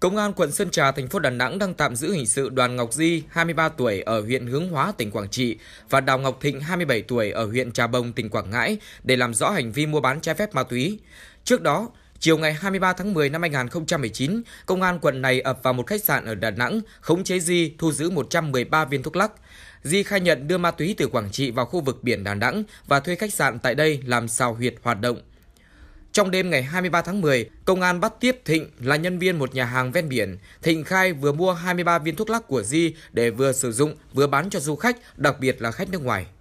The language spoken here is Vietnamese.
Công an quận Sơn Trà, thành phố Đà Nẵng đang tạm giữ hình sự Đoàn Ngọc Di, 23 tuổi ở huyện Hướng Hóa, tỉnh Quảng Trị và Đào Ngọc Thịnh, 27 tuổi ở huyện Trà Bồng, tỉnh Quảng Ngãi để làm rõ hành vi mua bán trái phép ma túy. Trước đó, Chiều ngày 23 tháng 10 năm 2019, công an quận này ập vào một khách sạn ở Đà Nẵng, khống chế Di thu giữ 113 viên thuốc lắc. Di khai nhận đưa ma túy từ Quảng Trị vào khu vực biển Đà Nẵng và thuê khách sạn tại đây làm sao huyệt hoạt động. Trong đêm ngày 23 tháng 10, công an bắt tiếp Thịnh là nhân viên một nhà hàng ven biển. Thịnh khai vừa mua 23 viên thuốc lắc của Di để vừa sử dụng vừa bán cho du khách, đặc biệt là khách nước ngoài.